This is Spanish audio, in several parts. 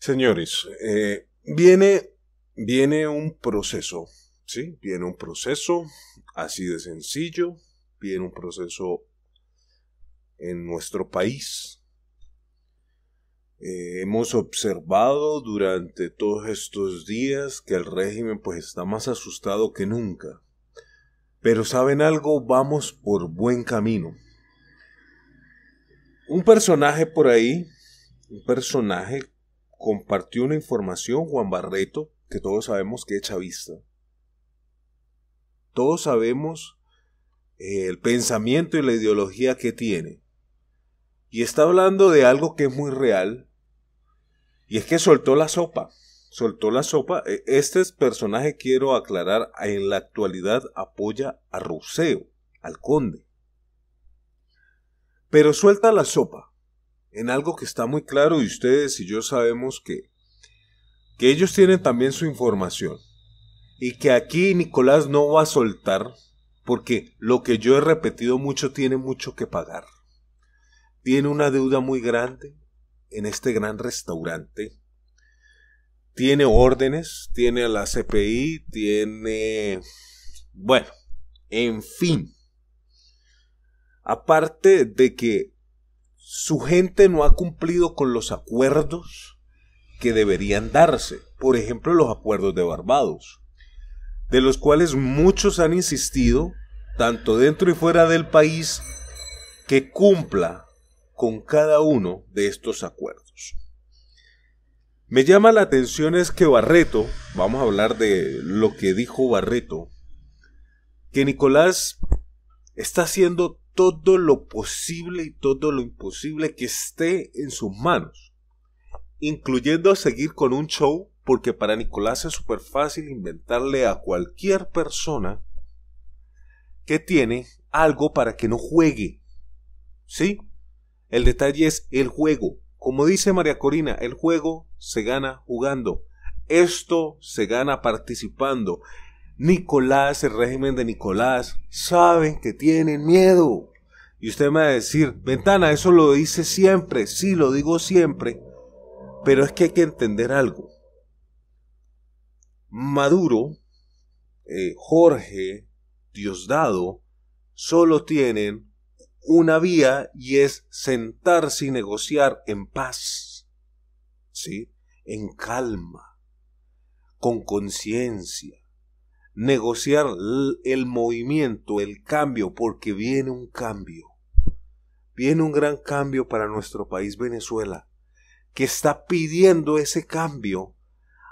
Señores, eh, viene, viene un proceso, ¿sí? Viene un proceso así de sencillo, viene un proceso en nuestro país. Eh, hemos observado durante todos estos días que el régimen pues está más asustado que nunca. Pero saben algo, vamos por buen camino. Un personaje por ahí, un personaje compartió una información Juan Barreto que todos sabemos que es vista Todos sabemos eh, el pensamiento y la ideología que tiene. Y está hablando de algo que es muy real. Y es que soltó la sopa. Soltó la sopa. E, este personaje, quiero aclarar, en la actualidad apoya a Ruseo, al conde. Pero suelta la sopa en algo que está muy claro y ustedes y yo sabemos que, que ellos tienen también su información y que aquí Nicolás no va a soltar porque lo que yo he repetido mucho tiene mucho que pagar. Tiene una deuda muy grande en este gran restaurante. Tiene órdenes, tiene a la CPI, tiene... Bueno, en fin. Aparte de que su gente no ha cumplido con los acuerdos que deberían darse, por ejemplo los acuerdos de Barbados, de los cuales muchos han insistido, tanto dentro y fuera del país, que cumpla con cada uno de estos acuerdos. Me llama la atención es que Barreto, vamos a hablar de lo que dijo Barreto, que Nicolás está haciendo todo lo posible y todo lo imposible que esté en sus manos, incluyendo seguir con un show porque para Nicolás es súper fácil inventarle a cualquier persona que tiene algo para que no juegue. ¿Sí? El detalle es el juego. Como dice María Corina, el juego se gana jugando. Esto se gana participando. Nicolás, el régimen de Nicolás, saben que tienen miedo. Y usted me va a decir, ventana, eso lo dice siempre, sí, lo digo siempre, pero es que hay que entender algo. Maduro, eh, Jorge, Diosdado, solo tienen una vía y es sentarse y negociar en paz, ¿sí? En calma, con conciencia, negociar el movimiento, el cambio, porque viene un cambio viene un gran cambio para nuestro país Venezuela, que está pidiendo ese cambio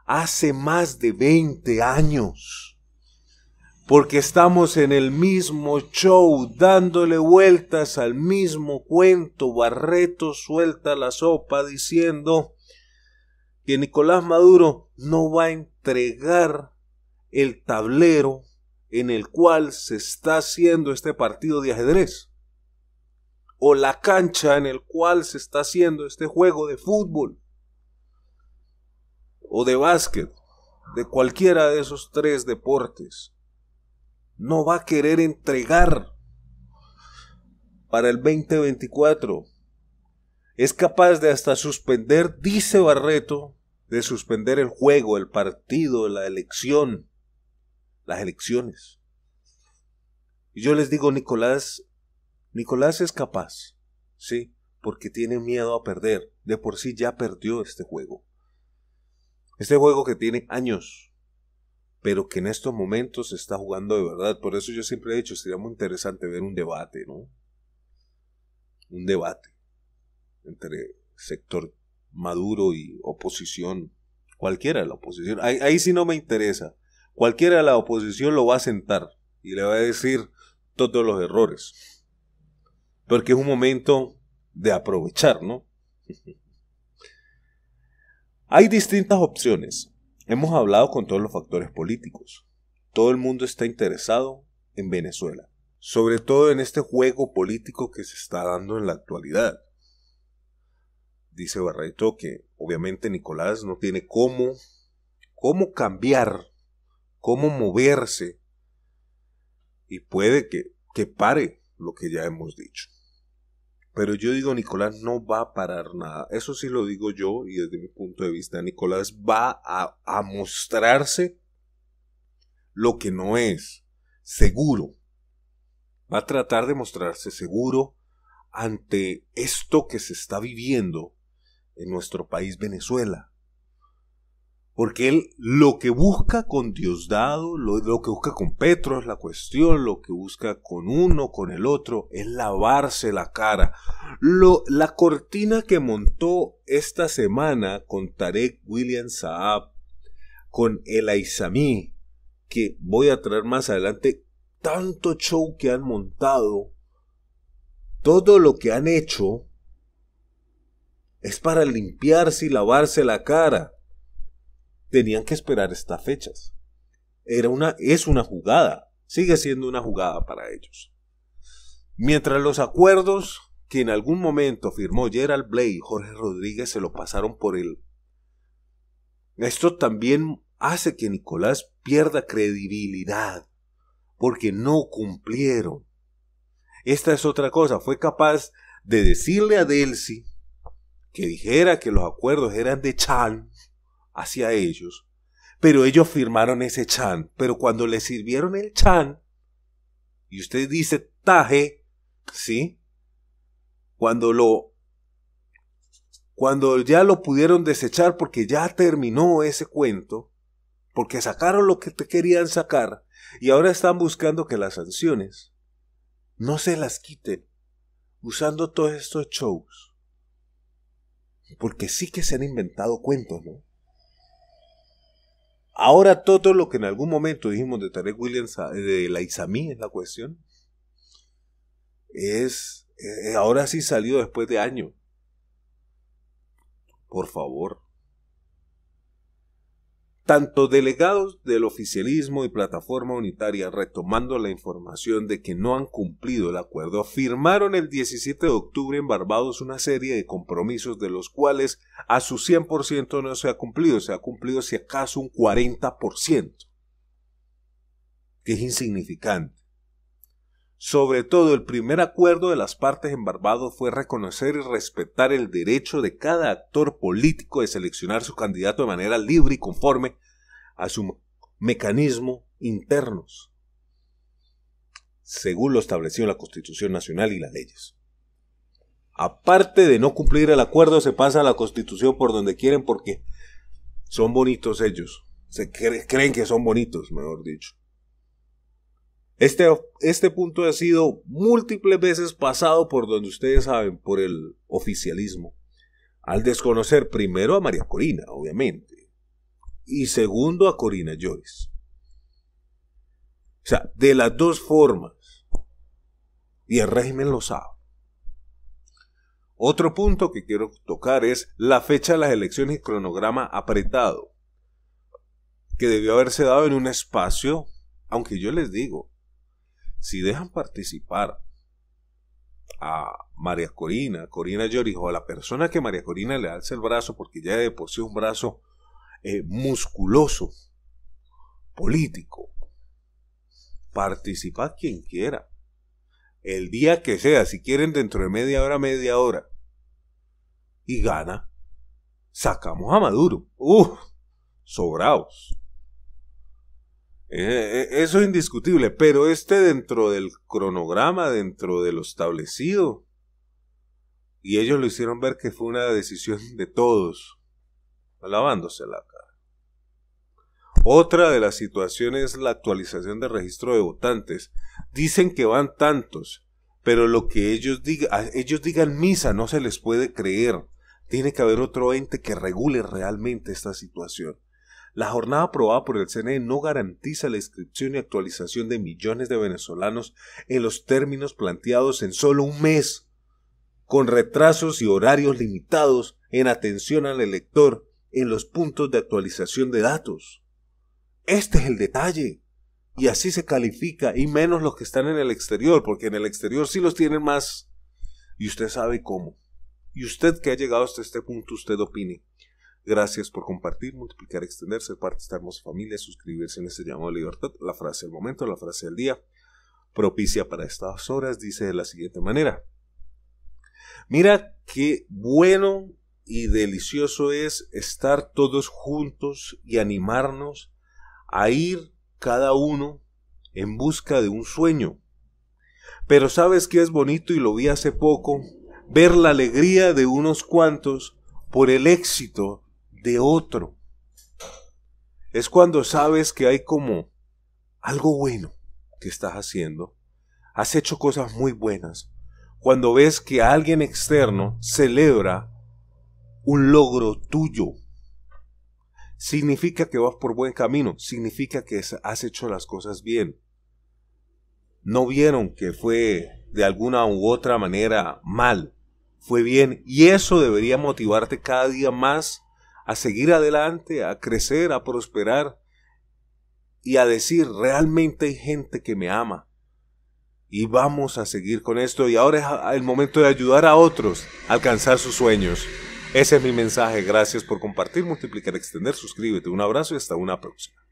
hace más de 20 años. Porque estamos en el mismo show, dándole vueltas al mismo cuento. Barreto suelta la sopa diciendo que Nicolás Maduro no va a entregar el tablero en el cual se está haciendo este partido de ajedrez o la cancha en el cual se está haciendo este juego de fútbol o de básquet, de cualquiera de esos tres deportes, no va a querer entregar para el 2024. Es capaz de hasta suspender, dice Barreto, de suspender el juego, el partido, la elección, las elecciones. Y yo les digo, Nicolás, Nicolás es capaz, sí, porque tiene miedo a perder. De por sí ya perdió este juego. Este juego que tiene años, pero que en estos momentos se está jugando de verdad. Por eso yo siempre he dicho, sería muy interesante ver un debate, ¿no? Un debate entre sector maduro y oposición, cualquiera de la oposición. Ahí, ahí sí no me interesa. Cualquiera de la oposición lo va a sentar y le va a decir todos los errores porque es un momento de aprovechar, ¿no? Hay distintas opciones. Hemos hablado con todos los factores políticos. Todo el mundo está interesado en Venezuela, sobre todo en este juego político que se está dando en la actualidad. Dice Barreto que obviamente Nicolás no tiene cómo, cómo cambiar, cómo moverse y puede que, que pare lo que ya hemos dicho. Pero yo digo, Nicolás no va a parar nada. Eso sí lo digo yo y desde mi punto de vista, Nicolás va a, a mostrarse lo que no es, seguro. Va a tratar de mostrarse seguro ante esto que se está viviendo en nuestro país Venezuela. Porque él lo que busca con Diosdado, lo, lo que busca con Petro es la cuestión, lo que busca con uno, con el otro, es lavarse la cara. la cortina que montó esta semana con Tarek William Saab, con El que voy a traer más adelante, tanto show que han montado, todo lo que han hecho, es para limpiarse y lavarse la cara tenían que esperar estas fechas. Era una, es una jugada, sigue siendo una jugada para ellos. Mientras los acuerdos que en algún momento firmó Gerald Blake y Jorge Rodríguez se lo pasaron por él. Esto también hace que Nicolás pierda credibilidad, porque no cumplieron. Esta es otra cosa, fue capaz de decirle a Delcy que dijera que los acuerdos eran de Chan hacia ellos. Pero ellos firmaron ese chan. Pero cuando le sirvieron el chan, y usted dice taje, ¿sí? Cuando lo cuando ya lo pudieron desechar porque ya terminó ese cuento, porque sacaron lo que te querían sacar y ahora están buscando que las sanciones no se las quiten usando todos estos shows. Porque sí que se han inventado cuentos, ¿no? Ahora todo lo que en algún momento dijimos de Tarek Williams, ah, de la Isami es la cuestión, es, eh, ahora sí salió después de años. Por favor. Tanto delegados del oficialismo y plataforma unitaria retomando la información de que no han cumplido el acuerdo firmaron el 17 de octubre en Barbados una serie de compromisos de los cuales a su 100% no se ha cumplido, se ha cumplido si acaso un 40%, que es insignificante. Sobre todo, el primer acuerdo de las partes en Barbados fue reconocer y respetar el derecho de cada actor político de seleccionar su candidato de manera libre y conforme a su mecanismo internos, según lo estableció en la Constitución Nacional y las leyes. Aparte de no cumplir el acuerdo, se pasa a la Constitución por donde quieren porque son bonitos ellos, se creen que son bonitos, mejor dicho. Este, este punto ha sido múltiples veces pasado por donde ustedes saben, por el oficialismo, al desconocer primero a María Corina, obviamente, y segundo a Corina Llores. O sea, de las dos formas. Y el régimen lo sabe. Otro punto que quiero tocar es la fecha de las elecciones y cronograma apretado, que debió haberse dado en un espacio, aunque yo les digo, si dejan participar a María Corina, Corina Llorijo, a la persona que María Corina le alza el brazo, porque ya de por sí un brazo eh, musculoso, político, participa quien quiera, el día que sea, si quieren dentro de media hora, media hora, y gana, sacamos a Maduro, ¡uf! sobraos eh, eh, eso es indiscutible, pero este dentro del cronograma, dentro de lo establecido, y ellos lo hicieron ver que fue una decisión de todos, alabándose la cara. Otra de las situaciones es la actualización del registro de votantes. Dicen que van tantos, pero lo que ellos, digan, ah, ellos digan misa no se les puede creer. Tiene que haber otro ente que regule realmente esta situación. La jornada aprobada por el CNE no garantiza la inscripción y actualización de millones de venezolanos en los términos planteados en solo un mes, con retrasos y horarios limitados en atención al elector en los puntos de actualización de datos. Este es el detalle. Y así se califica, y menos los que están en el exterior, porque en el exterior sí los tienen más. Y usted sabe cómo. Y usted que ha llegado hasta este punto, usted opine. Gracias por compartir, multiplicar, extenderse, parte de esta hermosa familia, suscribirse en este llamado de libertad. La frase del momento, la frase del día, propicia para estas horas, dice de la siguiente manera. Mira qué bueno y delicioso es estar todos juntos y animarnos a ir cada uno en busca de un sueño. Pero sabes que es bonito y lo vi hace poco, ver la alegría de unos cuantos por el éxito de otro. Es cuando sabes que hay como algo bueno que estás haciendo. Has hecho cosas muy buenas. Cuando ves que alguien externo celebra un logro tuyo, significa que vas por buen camino, significa que has hecho las cosas bien. No vieron que fue de alguna u otra manera mal, fue bien y eso debería motivarte cada día más a seguir adelante, a crecer, a prosperar y a decir, realmente hay gente que me ama. Y vamos a seguir con esto y ahora es el momento de ayudar a otros a alcanzar sus sueños. Ese es mi mensaje. Gracias por compartir, multiplicar, extender, suscríbete. Un abrazo y hasta una próxima.